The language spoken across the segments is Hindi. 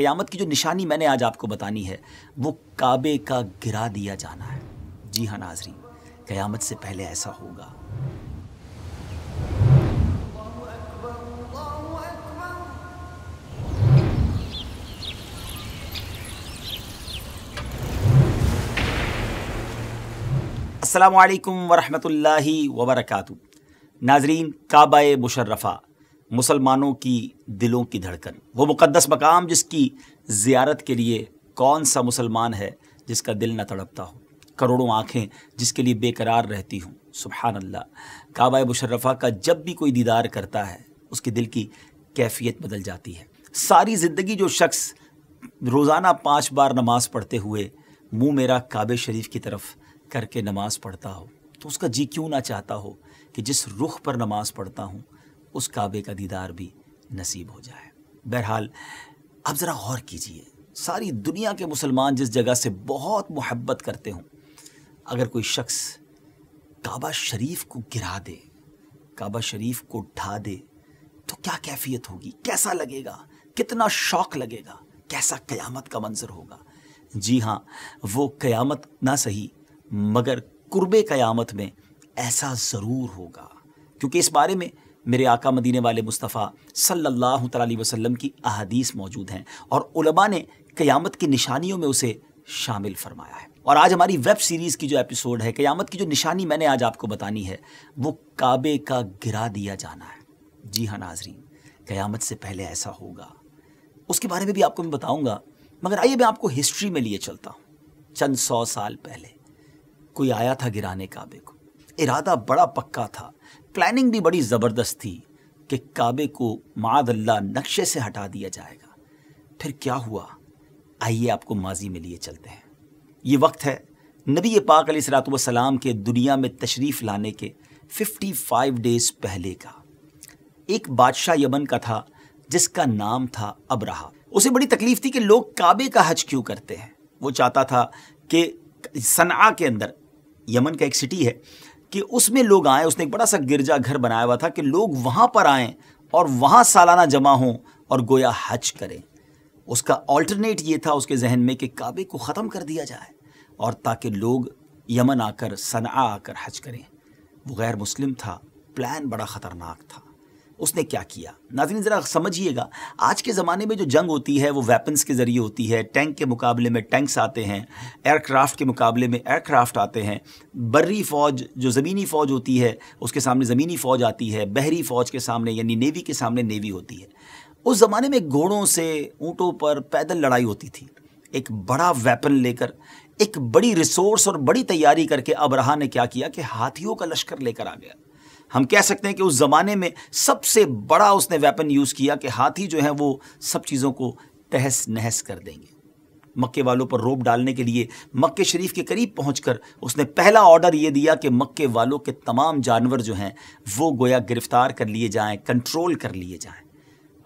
क़यामत की जो निशानी मैंने आज आपको बतानी है वो काबे का गिरा दिया जाना है जी हाँ नाजरीन क़यामत से पहले ऐसा होगा वरहमत ला वर्क नाजरीन काबा मुशर्रफ़ा मुसलमानों की दिलों की धड़कन वो मुक़दस मकाम जिसकी ज़ियारत के लिए कौन सा मुसलमान है जिसका दिल न तड़पता हो करोड़ों आँखें जिसके लिए बेकरार रहती हूँ सुबहान अल्लाह काबा मुशर्रफ़ा का जब भी कोई दीदार करता है उसके दिल की कैफियत बदल जाती है सारी ज़िंदगी जो शख्स रोज़ाना पाँच बार नमाज़ पढ़ते हुए मुँह मेरा काबे शरीफ की तरफ करके नमाज़ पढ़ता हो तो उसका जी क्यों ना चाहता हो कि जिस रुख पर नमाज़ पढ़ता हूँ उस काबे का दीदार भी नसीब हो जाए बहरहाल अब ज़रा गौर कीजिए सारी दुनिया के मुसलमान जिस जगह से बहुत मोहब्बत करते हों अगर कोई शख्स काबा शरीफ को गिरा दे काबा शरीफ को ढा दे तो क्या कैफियत होगी कैसा लगेगा कितना शौक लगेगा कैसा क़यामत का मंजर होगा जी हाँ वो क़यामत ना सही मगर कुर्ब क़यामत में ऐसा ज़रूर होगा क्योंकि इस बारे में मेरे आका मदीने वाले मुस्तफ़ा सल्लल्लाहु अलैहि वसल्लम की अहदीस मौजूद हैं और उलमा ने क़यामत की निशानियों में उसे शामिल फरमाया है और आज हमारी वेब सीरीज़ की जो एपिसोड है क़यामत की जो निशानी मैंने आज आपको बतानी है वो काबे का गिरा दिया जाना है जी हाँ नाजरीन क़यामत से पहले ऐसा होगा उसके बारे में भी आपको मैं बताऊँगा मगर आइए मैं आपको हिस्ट्री में लिए चलता हूँ चंद सौ साल पहले कोई आया था गिराने काबे को इरादा बड़ा पक्का था प्लानिंग भी बड़ी ज़बरदस्त थी कि काबे को मादल्ला नक्शे से हटा दिया जाएगा फिर क्या हुआ आइए आपको माजी में लिए चलते हैं ये वक्त है नबी पाक सलाम के दुनिया में तशरीफ़ लाने के 55 डेज़ पहले का एक बादशाह यमन का था जिसका नाम था रहा उसे बड़ी तकलीफ़ थी कि लोग काबे का हज क्यों करते हैं वो चाहता था कि सना के अंदर यमन का एक सिटी है कि उसमें लोग आएँ उसने एक बड़ा सा गिरजा घर बनाया हुआ था कि लोग वहाँ पर आएँ और वहाँ सालाना जमा हों और गोया हज करें उसका ऑल्टरनेट ये था उसके जहन में कि काबे को ख़त्म कर दिया जाए और ताकि लोग यमन आकर सना आकर हज करें वो गैर मुस्लिम था प्लान बड़ा ख़तरनाक था उसने क्या किया नाजरीन ज़रा समझिएगा आज के ज़माने में जो जंग होती है वो वेपन्स के ज़रिए होती है टैंक के मुकाबले में टैंक्स आते हैं एयरक्राफ्ट के मुकाबले में एयरक्राफ्ट आते हैं बर्री फ़ौज जो ज़मीनी फ़ौज होती है उसके सामने ज़मीनी फ़ौज आती है बहरी फ़ौज के सामने यानी नेवी के सामने नेवी होती है उस ज़माने में घोड़ों से ऊँटों पर पैदल लड़ाई होती थी एक बड़ा वेपन लेकर एक बड़ी रिसोर्स और बड़ी तैयारी करके अबरहा ने क्या किया कि हाथियों का लश्कर लेकर आ गया हम कह सकते हैं कि उस ज़माने में सबसे बड़ा उसने वेपन यूज़ किया कि हाथी जो है वो सब चीज़ों को तहस नहस कर देंगे मक्के वालों पर रोप डालने के लिए मक्के शरीफ के करीब पहुंचकर उसने पहला ऑर्डर ये दिया कि मक्के वालों के तमाम जानवर जो हैं वो गोया गिरफ्तार कर लिए जाएं कंट्रोल कर लिए जाएं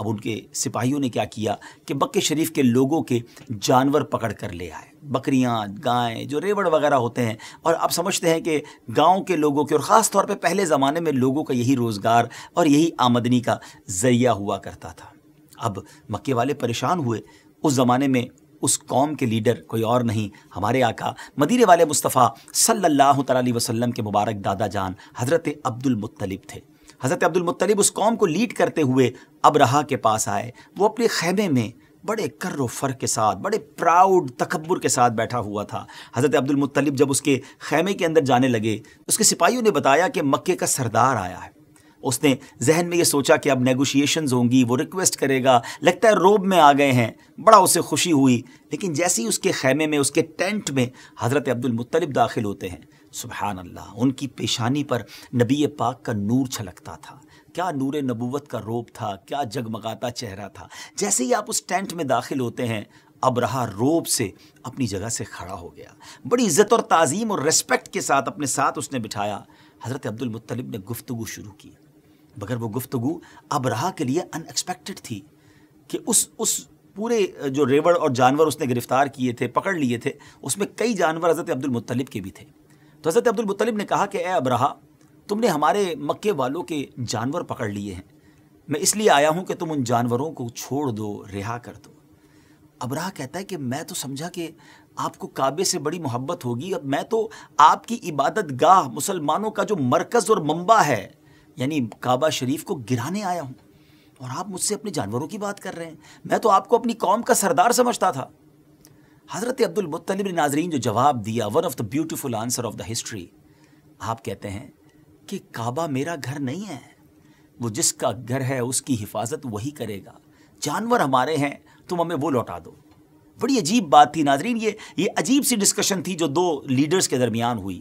अब उनके सिपाहियों ने क्या किया कि बक्के शरीफ के लोगों के जानवर पकड़ कर ले आए बकरियाँ गायें जो रेवड़ वगैरह होते हैं और अब समझते हैं कि गाँव के लोगों के और ख़ास तौर पर पहले ज़माने में लोगों का यही रोज़गार और यही आमदनी का ज़रिया हुआ करता था अब मक्के वाले परेशान हुए उस ज़माने में उस कौम के लीडर कोई और नहीं हमारे आका मदीने वाले मुस्तफ़ा सल्ला अलैहि के मुबारक दादा जान हज़रत अब्दुल मुत्तलिब थे हज़रत अब्दुलमतलब उस कौम को लीड करते हुए अबरहा के पास आए वो अपने खैमे में बड़े कर्र फ़र के साथ बड़े प्राउड तकबर के साथ बैठा हुआ था हज़रत अब्दुलमतलब जब उसके खैमे के अंदर जाने लगे उसके सिपाहियों ने बताया कि मक्के का सरदार आया है उसने जहन में ये सोचा कि अब नेगोशिएशन होंगी वो रिक्वेस्ट करेगा लगता है रोब में आ गए हैं बड़ा उसे खुशी हुई लेकिन जैसे ही उसके खैमे में उसके टेंट में हज़रत अब्दुलमतलब दाखिल होते हैं सुबहान अल्लाह उनकी पेशानी पर नबी पाक का नूर छलकता था क्या नूर नबूवत का रोब था क्या जगमगाता चेहरा था जैसे ही आप उस टेंट में दाखिल होते हैं अब रहा रोब से अपनी जगह से खड़ा हो गया बड़ी इज़्ज़त और तज़ीम और रेस्पेक्ट के साथ अपने साथ उसने बिठाया हज़रत अब्दुलमतलब ने गुफ्तु शुरू की मगर वो गुफ्तु अब रहा के लिए अनएक्सपेक्टेड थी कि उस उस पूरे जो रेवड़ और जानवर उसने गिरफ़्तार किए थे पकड़ लिए थे उसमें कई जानवर हज़रत अब्दुलमतलब के भी थे तो हज़रत अब्दुलमतलब ने कहा कि ए अबरहा तुमने हमारे मक्के वालों के जानवर पकड़ लिए हैं मैं इसलिए आया हूँ कि तुम उन जानवरों को छोड़ दो रिहा कर दो अबराह कहता है कि मैं तो समझा कि आपको काबे से बड़ी मोहब्बत होगी अब मैं तो आपकी इबादत गाह मुसलमानों का जो मरकज़ और मम्बा है यानी काबा शरीफ को गिराने आया हूँ और आप मुझसे अपने जानवरों की बात कर रहे हैं मैं तो आपको अपनी कौम का सरदार समझता था हज़रत अब्दुलमतलब ने नाजरीन जो जवाब दिया one of the beautiful answer of the history आप कहते हैं कि काबा मेरा घर नहीं है वो जिसका घर है उसकी हिफाजत वही करेगा जानवर हमारे हैं तुम हमें वो लौटा दो बड़ी अजीब बात थी नाजरीन ये ये अजीब सी डिस्कशन थी जो दो लीडर्स के दरमियान हुई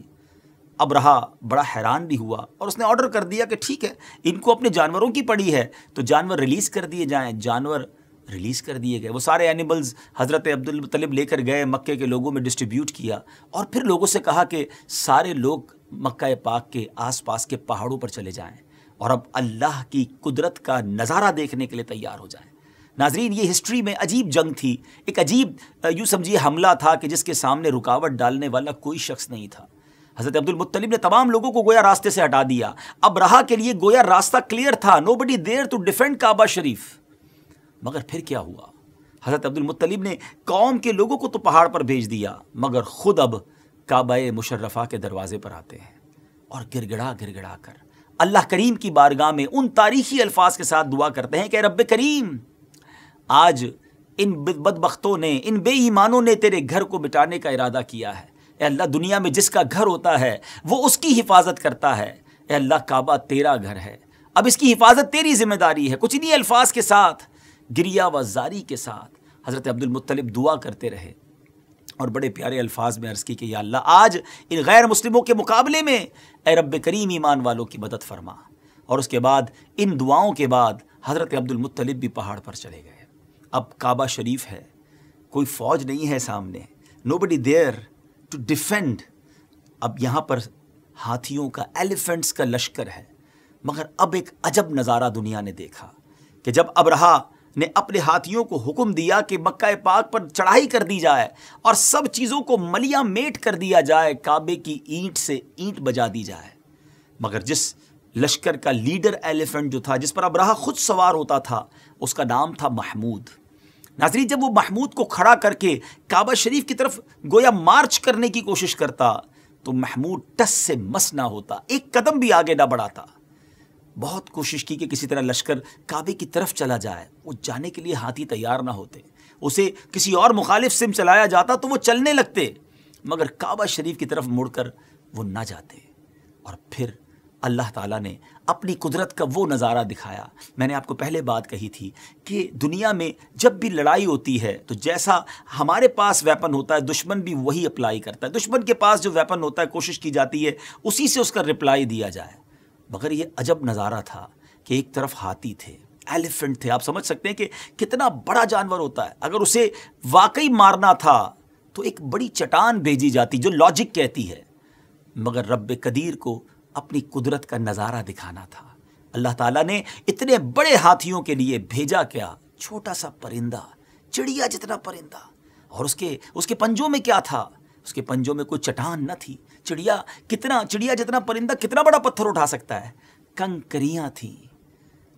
अब रहा बड़ा हैरान भी हुआ और उसने ऑर्डर कर दिया कि ठीक है इनको अपने जानवरों की पड़ी है तो जानवर रिलीज़ कर दिए जाएं जानवर रिलीज़ कर दिए गए वो सारे एनिमल्स हज़रत अब्दुल मुतलब लेकर गए मक्के के लोगों में डिस्ट्रीब्यूट किया और फिर लोगों से कहा कि सारे लोग मक्का पाक के आसपास के पहाड़ों पर चले जाएं और अब अल्लाह की कुदरत का नज़ारा देखने के लिए तैयार हो जाएं नाजरीन ये हिस्ट्री में अजीब जंग थी एक अजीब यूँ समझिए हमला था कि जिसके सामने रुकावट डालने वाला कोई शख्स नहीं था हज़रत अब्दुल ने तमाम लोगों को गोया रास्ते से हटा दिया अब रहा के लिए गोया रास्ता क्लियर था nobody there to defend Kaaba शरीफ मगर फिर क्या हुआ हज़रत अब्दुल अब्दुलमतलब ने कौम के लोगों को तो पहाड़ पर भेज दिया मगर ख़ुद अब काब मुशर्रफ़ा के दरवाज़े पर आते हैं और गिरगड़ा गिरगड़ा कर अल्लाह करीम की बारगाह में उन तारीखी अल्फाज के साथ दुआ करते हैं कि रब करीम आज इन बदबख्तों ने इन बेईमानों ने तेरे घर को बिटाने का इरादा किया है अल्लाह दुनिया में जिसका घर होता है वो उसकी हिफाजत करता है अल्लाह काबा तेरा घर है अब इसकी हिफाजत तेरी जिम्मेदारी है कुछ इन्हीं अल्फाज के साथ गिरिया व जारी के साथ हज़रत अब्दुलमतलब दुआ करते रहे और बड़े प्यारे अल्फाज में अर्ज़ की कि या अल्लाह आज इन गैर मुस्लिमों के मुकाबले में ए रब करीम ईमान वालों की मदद फरमा और उसके बाद इन दुआओं के बाद हज़रत अब्दुलमतलब भी पहाड़ पर चले गए अब काबा शरीफ है कोई फ़ौज नहीं है सामने nobody there to defend अब यहाँ पर हाथियों का एलिफेंट्स का लश्कर है मगर अब एक अजब नज़ारा दुनिया ने देखा कि जब अब रहा ने अपने हाथियों को हुक्म दिया कि मक्का पाक पर चढ़ाई कर दी जाए और सब चीज़ों को मलिया मेट कर दिया जाए काबे की ईंट से ईंट बजा दी जाए मगर जिस लश्कर का लीडर एलिफेंट जो था जिस पर अबराह खुद सवार होता था उसका नाम था महमूद नाजरी जब वो महमूद को खड़ा करके काबा शरीफ की तरफ गोया मार्च करने की कोशिश करता तो महमूद टस से मस ना होता एक कदम भी आगे ना बढ़ाता बहुत कोशिश की कि किसी तरह लश्कर काबे की तरफ चला जाए वो जाने के लिए हाथी तैयार ना होते उसे किसी और मुखालिफ सिम चलाया जाता तो वो चलने लगते मगर काबा शरीफ की तरफ मुड़कर वो ना जाते और फिर अल्लाह ताला ने अपनी कुदरत का वो नज़ारा दिखाया मैंने आपको पहले बात कही थी कि दुनिया में जब भी लड़ाई होती है तो जैसा हमारे पास वेपन होता है दुश्मन भी वही अप्लाई करता है दुश्मन के पास जो वेपन होता है कोशिश की जाती है उसी से उसका रिप्लाई दिया जाए मगर ये अजब नज़ारा था कि एक तरफ हाथी थे एलिफेंट थे आप समझ सकते हैं कि कितना बड़ा जानवर होता है अगर उसे वाकई मारना था तो एक बड़ी चटान भेजी जाती जो लॉजिक कहती है मगर रब कदीर को अपनी कुदरत का नज़ारा दिखाना था अल्लाह ताला ने इतने बड़े हाथियों के लिए भेजा क्या छोटा सा परिंदा चिड़िया जितना परिंदा और उसके उसके पंजों में क्या था उसके पंजों में कोई चटान न थी चिड़िया कितना चिड़िया जितना परिंदा कितना बड़ा पत्थर उठा सकता है कंकरियाँ थीं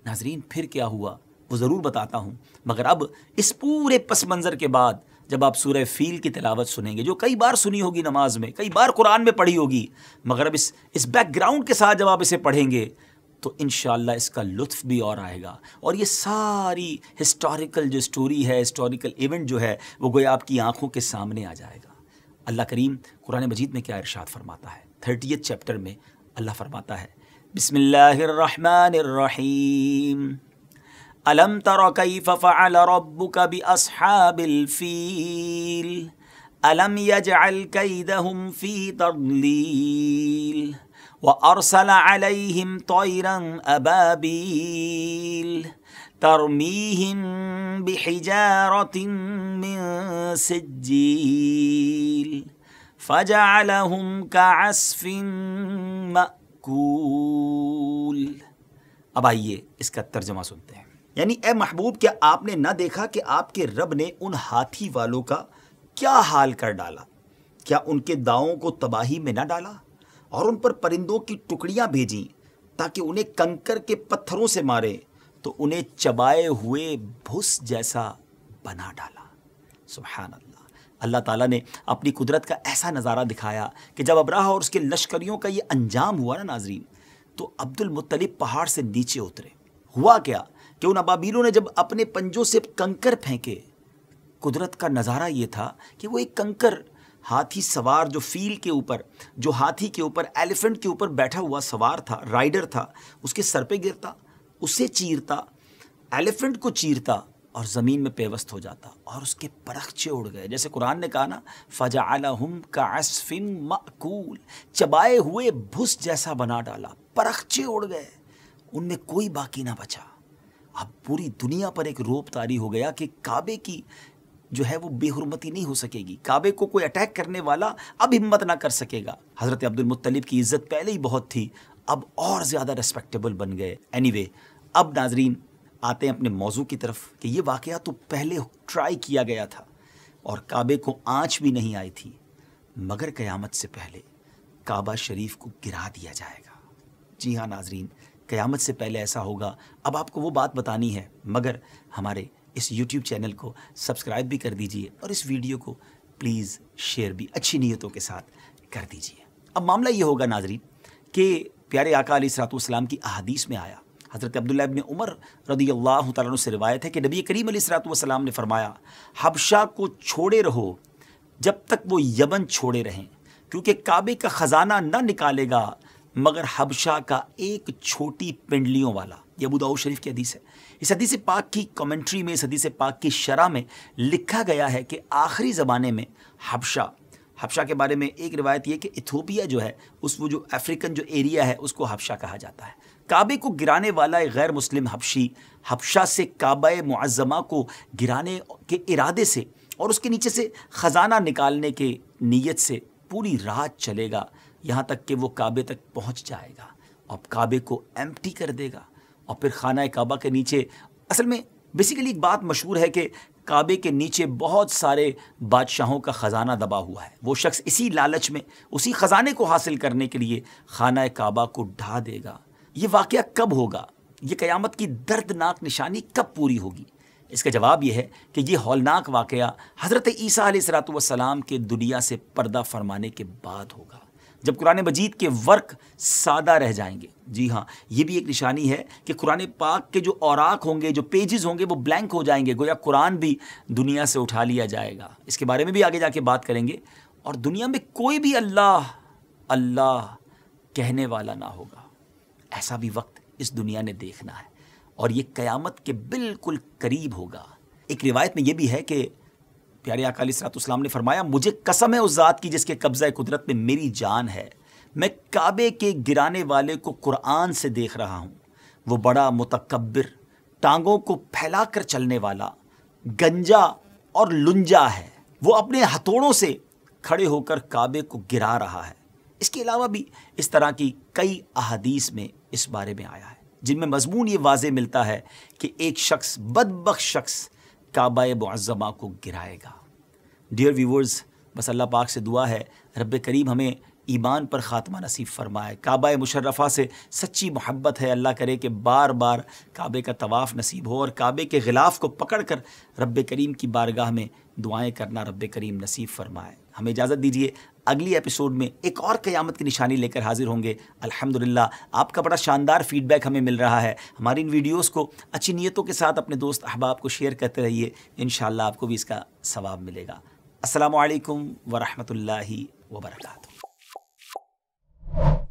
नाजरीन फिर क्या हुआ वो ज़रूर बताता हूँ मगर अब इस पूरे पस मंज़र के बाद जब आप सूर्य फील की तिलावत सुनेंगे जो कई बार सुनी होगी नमाज में कई बार कुरान में पढ़ी होगी मगर अब इस इस बैकग्राउंड के साथ जब आप इसे पढ़ेंगे तो इन इसका लुत्फ भी और आएगा और ये सारी हिस्टोरिकल जो स्टोरी है हिस्टोरिकल इवेंट जो है वो गोया आपकी आंखों के सामने आ जाएगा अल्लाह करीम कुरान मजीद में क्या इरशाद फरमाता है थर्टी चैप्टर में अल्लाह फरमाता है बिसमीम अलम तर अलम यजअल कैदहुम फ़ी तदलील व अरसल अलैहिम तोयरन अबाबील ترميهم بحجارة من سجيل فجعلهم كعسف مأكول अब आइए इसका तर्जमा सुनते हैं यानी ए महबूब क्या आपने ना देखा कि आपके रब ने उन हाथी वालों का क्या हाल कर डाला क्या उनके दावों को तबाही में ना डाला और उन पर परिंदों की टुकड़ियां भेजी ताकि उन्हें कंकर के पत्थरों से मारें तो उन्हें चबाए हुए भुस जैसा बना डाला सुबहान अल्लाह अल्लाह ताला ने अपनी कुदरत का ऐसा नज़ारा दिखाया कि जब अब्राह और उसके लश्करियों का ये अंजाम हुआ ना नाजरीन तो अब्दुल मुतलिब पहाड़ से नीचे उतरे हुआ क्या कि उन अबाबीलों ने जब अपने पंजों से कंकर फेंके कुदरत का नज़ारा ये था कि वो एक कंकर हाथी सवार जो फील के ऊपर जो हाथी के ऊपर एलिफेंट के ऊपर बैठा हुआ सवार था राइडर था उसके सर पे गिरता उसे चीरता एलिफेंट को चीरता और ज़मीन में पेवस्त हो जाता और उसके परखचे उड़ गए जैसे कुरान ने कहा ना फ़जा हम का मकूल चबाए हुए भुस जैसा बना डाला परखचे उड़ गए उनमें कोई बाकी ना बचा अब पूरी दुनिया पर एक रोप तारी हो गया कि काबे की जो है वो बेहरमती नहीं हो सकेगी काबे को कोई अटैक करने वाला अब हिम्मत ना कर सकेगा हज़रत अब्दुलमतलब की इज़्ज़त पहले ही बहुत थी अब और ज़्यादा रेस्पेक्टेबल बन गए एनी anyway, अब नाजरीन आते हैं अपने मौजू की तरफ कि ये वाक़ तो पहले ट्राई किया गया था और काबे को आँच भी नहीं आई थी मगर क़यामत से पहले काबा शरीफ को गिरा दिया जाएगा जी हाँ नाजरीन क़यामत से पहले ऐसा होगा अब आपको वो बात बतानी है मगर हमारे इस यूट्यूब चैनल को सब्सक्राइब भी कर दीजिए और इस वीडियो को प्लीज़ शेयर भी अच्छी नीयतों के साथ कर दीजिए अब मामला ये होगा नाजरीन कि प्यारे आका अली सलातम की अहदीस में आया हज़रत अब्दुल्ला अबिन उमर रदी अल्लाह तु से रवायत है कि नबी करीम सलाम ने फरमाया हबशा को छोड़े रहो जब तक वो यमन छोड़े रहें क्योंकि काबे का ख़जाना न निकालेगा मगर हबशा का एक छोटी पिंडलियों वाला यबूदाऊ शरीफ की हदीस है इस हदीस पाक की कमेंट्री में इस हदीस पाक की शरह में लिखा गया है कि आखिरी ज़माने में हबशा हबशा के बारे में एक रिवायत यह कि इथोपिया जो है उस वो जो अफ्रीकन जो एरिया है उसको हबशा कहा जाता है काबे को गिराने वाला एक गैर मुस्लिम हबशी हबशा से काबा मुआज़मा को गिराने के इरादे से और उसके नीचे से ख़जाना निकालने के नीयत से पूरी रात चलेगा यहाँ तक कि वो काबे तक पहुँच जाएगा और काबे को एम्प्टी कर देगा और फिर खाना काबा के नीचे असल में बेसिकली एक बात मशहूर है कि काबे के नीचे बहुत सारे बादशाहों का ख़जाना दबा हुआ है वो शख्स इसी लालच में उसी ख़जाने को हासिल करने के लिए खाना काबा को ढा देगा ये वाक़ कब होगा ये क़यामत की दर्दनाक निशानी कब पूरी होगी इसका जवाब यह है कि ये हौलनाक वाक़ हज़रत ईसा सलाम के दुनिया से पर्दा फरमाने के बाद होगा जब कुरान मजीद के वर्क सादा रह जाएंगे जी हाँ ये भी एक निशानी है कि कुरान पाक के जो औराक होंगे जो पेजेस होंगे वो ब्लैंक हो जाएंगे गोया कुरान भी दुनिया से उठा लिया जाएगा इसके बारे में भी आगे जाके बात करेंगे और दुनिया में कोई भी अल्लाह अल्लाह कहने वाला ना होगा ऐसा भी वक्त इस दुनिया ने देखना है और ये कयामत के बिल्कुल करीब होगा एक रिवायत में यह भी है कि प्यारे अकाली सरात ने फरमाया मुझे कसम है उस ज़ात की जिसके कब्ज़ा कुदरत में मेरी जान है मैं काबे के गिराने वाले को कुरान से देख रहा हूँ वो बड़ा मतकबर टांगों को फैला कर चलने वाला गंजा और लुंजा है वो अपने हथौड़ों से खड़े होकर काबे को गिरा रहा है इसके अलावा भी इस तरह की कई अहदीस में इस बारे में आया है जिनमें मजमून ये वाज मिलता है कि एक शख्स बदबक शख्स काबा मज़मा को गिराएगा डियर व्यूवर्स बस अल्लाह पाक से दुआ है रब करीब हमें ईमान पर ख़ात्मा नसीब फरमाए काबा मुशर्रफ़ा से सच्ची मोहब्बत है अल्लाह करे कि बार बार काबे का तवाफ़ नसीब हो और काबे के ग़िलाफ़ को पकड़ कर रब करीम की बारगाह में दुआएँ करना रब करीम नसीब फरमाए हमें इजाज़त दीजिए अगली एपिसोड में एक और क़यामत की निशानी लेकर हाजिर होंगे अल्हम्दुलिल्लाह आपका बड़ा शानदार फीडबैक हमें मिल रहा है हमारी इन वीडियोस को अच्छी नीयतों के साथ अपने दोस्त अहबाब को शेयर करते रहिए इन आपको भी इसका सवाब मिलेगा असलकम वरहमल वर्का you